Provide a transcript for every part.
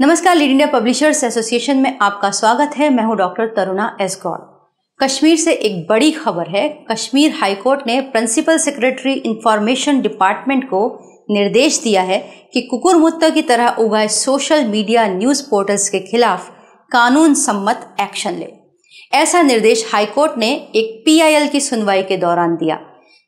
नमस्कार lead India publishers association में आपका स्वागत है मैं हूं डॉक्टर तरुणा एस गौर कश्मीर से एक बड़ी खबर है कश्मीर हाईकोर्ट ने प्रिंसिपल सेक्रेटरी इंफॉर्मेशन डिपार्टमेंट को निर्देश दिया है कि मुत्ता की तरह उगाए सोशल मीडिया न्यूज़ पोर्टल्स के खिलाफ कानून सम्मत एक्शन ले ऐसा निर्देश हाईकोर्ट ने एक पीआईएल की सुनवाई के दौरान दिया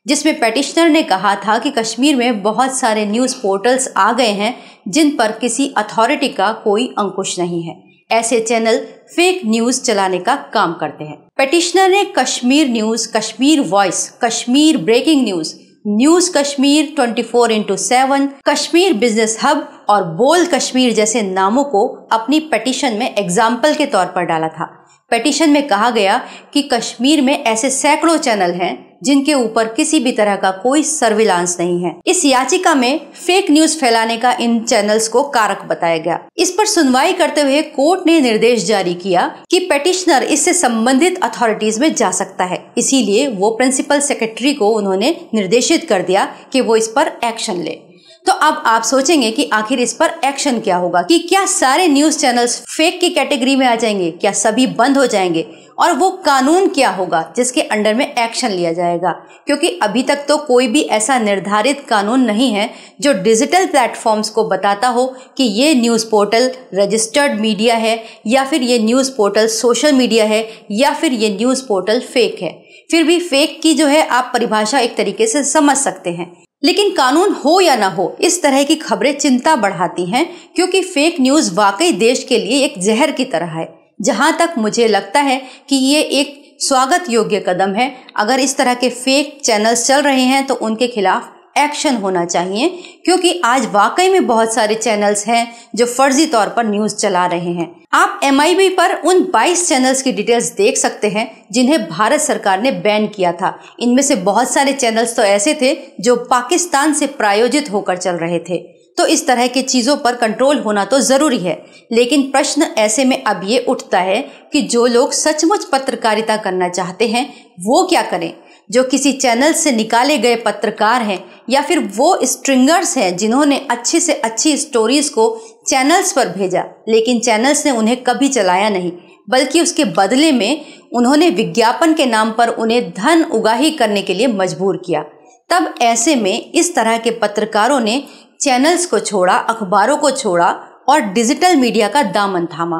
जिसमें पेटिशनर ने कहा था कि कश्मीर में बहुत सारे न्यूज़ पोर्टल्स आ गए हैं जिन पर किसी अथॉरिटी का कोई अंकुश नहीं है ऐसे चैनल फेक न्यूज चलाने का काम करते हैं पेटिशनर ने Kashmir news Kashmir voice Kashmir breaking news news Kashmir 24 four into seven Kashmir business hub और बोल कश्मीर जैसे नामों को अपनी पटिशन में एग्जाम्पल के तौर पर डाला था पटिशन में कहा गया कि कश्मीर में ऐसे सैकड़ों चैनल हैं जिनके ऊपर किसी भी तरह का कोई सर्विलांस नहीं है इस याचिका में फेक न्यूज फैलाने का इन चैनल्स को कारक बताया गया इस पर सुनवाई करते हुए कोर्ट ने निर्देश जारी किया कि पेटिशनर इससे संबंधित अथॉरिटीज में जा सकता है इसीलिए वो प्रिंसिपल सेक्रेटरी को उन्होंने निर्देशित कर दिया कि वो इस पर एक्शन ले तो अब आप सोचेंगे कि आखिर इस पर एक्शन क्या होगा कि क्या सारे न्यूज चैनल्स फेक की कैटेगरी में आ जाएंगे क्या सभी बंद हो जाएंगे और वो कानून क्या होगा जिसके अंडर में एक्शन लिया जाएगा क्योंकि अभी तक तो कोई भी ऐसा निर्धारित कानून नहीं है जो डिजिटल प्लेटफॉर्म्स को बताता हो कि ये न्यूज़ पोर्टल रजिस्टर्ड मीडिया है या फिर ये न्यूज़ पोर्टल सोशल मीडिया है या फिर ये न्यूज़ पोर्टल फेक है फिर भी फेक की जो है आप परिभाषा एक तरीके से समझ सकते हैं लेकिन कानून हो या ना हो इस तरह की खबरें चिंता बढ़ाती हैं क्योंकि फेक न्यूज़ वाकई देश के लिए एक जहर की तरह है जहां तक मुझे लगता है कि ये एक स्वागत योग्य कदम है अगर इस तरह के फेक चैनल्स चल रहे हैं तो उनके खिलाफ एक्शन होना चाहिए क्योंकि आज वाकई में बहुत सारे चैनल्स हैं जो फर्जी तौर पर न्यूज़ चला रहे हैं आप एम पर उन 22 चैनल्स की डिटेल्स देख सकते हैं जिन्हें भारत सरकार ने बैन किया था इनमें से बहुत सारे चैनल्स तो ऐसे थे जो पाकिस्तान से प्रायोजित होकर चल रहे थे तो इस तरह की चीज़ों पर कंट्रोल होना तो ज़रूरी है लेकिन प्रश्न ऐसे में अब ये उठता है कि जो लोग सचमुच पत्रकारिता करना चाहते हैं वो क्या करें जो किसी चैनल से निकाले गए पत्रकार हैं या फिर वो स्ट्रिंगर्स हैं जिन्होंने अच्छी से अच्छी स्टोरीज को चैनल्स पर भेजा लेकिन चैनल्स ने उन्हें कभी चलाया नहीं बल्कि उसके बदले में उन्होंने विज्ञापन के नाम पर उन्हें धन उगाही करने के लिए मजबूर किया तब ऐसे में इस तरह के पत्रकारों ने चैनल्स को छोड़ा अखबारों को छोड़ा और डिजिटल मीडिया का दामन थामा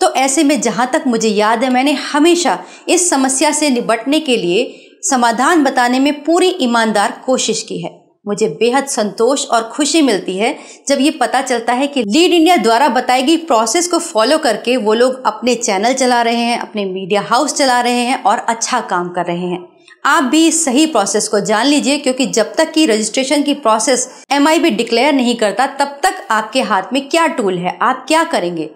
तो ऐसे में जहाँ तक मुझे याद है मैंने हमेशा इस समस्या से निपटने के लिए समाधान बताने में पूरी ईमानदार कोशिश की है मुझे बेहद संतोष और खुशी मिलती है जब ये पता चलता है कि लीड इंडिया द्वारा बताई गई प्रोसेस को फॉलो करके वो लोग अपने चैनल चला रहे हैं अपने मीडिया हाउस चला रहे हैं और अच्छा काम कर रहे हैं आप भी इस सही प्रोसेस को जान लीजिए क्योंकि जब तक कि रजिस्ट्रेशन की प्रोसेस एम डिक्लेयर नहीं करता तब तक आपके हाथ में क्या टूल है आप क्या करेंगे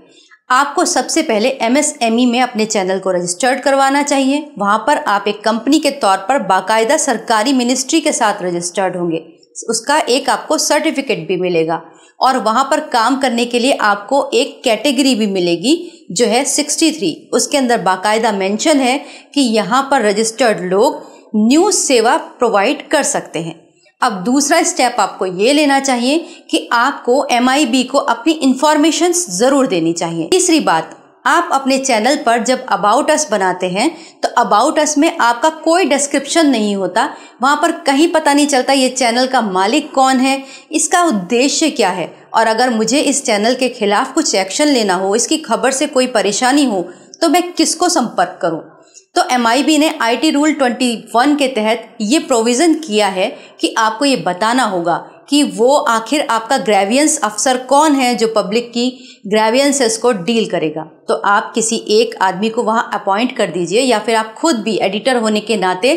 आपको सबसे पहले एमएसएमई e में अपने चैनल को रजिस्टर्ड करवाना चाहिए वहाँ पर आप एक कंपनी के तौर पर बाकायदा सरकारी मिनिस्ट्री के साथ रजिस्टर्ड होंगे उसका एक आपको सर्टिफिकेट भी मिलेगा और वहाँ पर काम करने के लिए आपको एक कैटेगरी भी मिलेगी जो है 63 उसके अंदर बाकायदा मेंशन है कि यहाँ पर रजिस्टर्ड लोग न्यूज़ सेवा प्रोवाइड कर सकते हैं अब दूसरा स्टेप आपको ये लेना चाहिए कि आपको एम को अपनी इंफॉर्मेशन ज़रूर देनी चाहिए तीसरी बात आप अपने चैनल पर जब अबाउट अस बनाते हैं तो अबाउट अस में आपका कोई डिस्क्रिप्शन नहीं होता वहाँ पर कहीं पता नहीं चलता ये चैनल का मालिक कौन है इसका उद्देश्य क्या है और अगर मुझे इस चैनल के खिलाफ कुछ एक्शन लेना हो इसकी खबर से कोई परेशानी हो तो मैं किसको संपर्क करूँ तो एम ने आई रूल 21 के तहत ये प्रोविज़न किया है कि आपको ये बताना होगा कि वो आखिर आपका ग्रेवियंस अफसर कौन है जो पब्लिक की ग्रेवियंसेस को डील करेगा तो आप किसी एक आदमी को वहाँ अपॉइंट कर दीजिए या फिर आप खुद भी एडिटर होने के नाते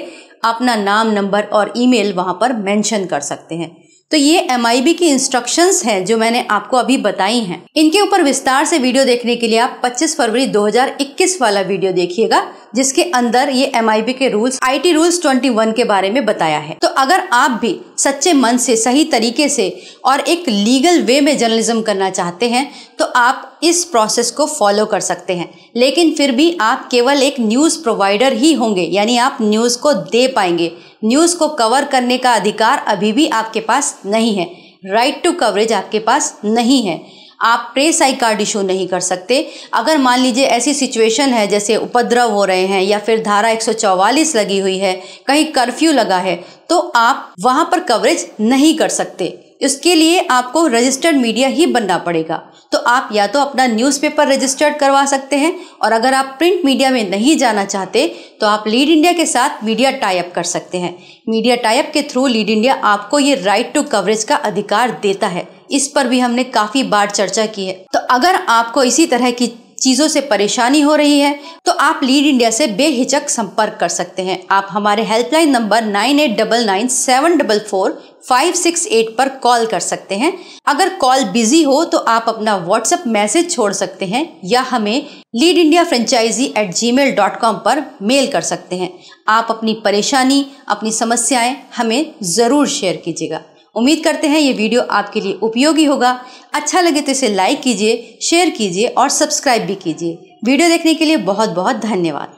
अपना नाम नंबर और ईमेल वहाँ पर मेंशन कर सकते हैं तो ये एम की इंस्ट्रक्शंस हैं जो मैंने आपको अभी बताई हैं इनके ऊपर विस्तार से वीडियो देखने के लिए आप 25 फरवरी 2021 वाला वीडियो देखिएगा जिसके अंदर ये एम के रूल्स आईटी रूल्स 21 के बारे में बताया है तो अगर आप भी सच्चे मन से सही तरीके से और एक लीगल वे में जर्नलिज्म करना चाहते हैं तो आप इस प्रोसेस को फॉलो कर सकते हैं लेकिन फिर भी आप केवल एक न्यूज़ प्रोवाइडर ही होंगे यानी आप न्यूज़ को दे पाएंगे न्यूज़ को कवर करने का अधिकार अभी भी आपके पास नहीं है राइट टू कवरेज आपके पास नहीं है आप प्रे कार्ड इशू नहीं कर सकते अगर मान लीजिए ऐसी सिचुएशन है जैसे उपद्रव हो रहे हैं या फिर धारा 144 लगी हुई है कहीं कर्फ्यू लगा है तो आप वहाँ पर कवरेज नहीं कर सकते इसके लिए आपको रजिस्टर्ड मीडिया ही बनना पड़ेगा तो आप या तो अपना न्यूज़पेपर रजिस्टर्ड करवा सकते हैं और अगर आप प्रिंट मीडिया में नहीं जाना चाहते तो आप लीड इंडिया के साथ मीडिया टाइप कर सकते हैं मीडिया टाइप के थ्रू लीड इंडिया आपको ये राइट टू कवरेज का अधिकार देता है इस पर भी हमने काफ़ी बार चर्चा की है तो अगर आपको इसी तरह की चीज़ों से परेशानी हो रही है तो आप लीड इंडिया से बेहिचक संपर्क कर सकते हैं आप हमारे helpline number nine eight double nine seven double four five six eight पर कॉल कर सकते हैं अगर कॉल बिजी हो तो आप अपना व्हाट्सएप मैसेज छोड़ सकते हैं या हमें lead India franchise at Gmail dot com पर मेल कर सकते हैं आप अपनी परेशानी अपनी समस्याएं हमें ज़रूर शेयर कीजिएगा उम्मीद करते हैं ये वीडियो आपके लिए उपयोगी होगा अच्छा लगे तो इसे लाइक कीजिए शेयर कीजिए और सब्सक्राइब भी कीजिए वीडियो देखने के लिए बहुत बहुत धन्यवाद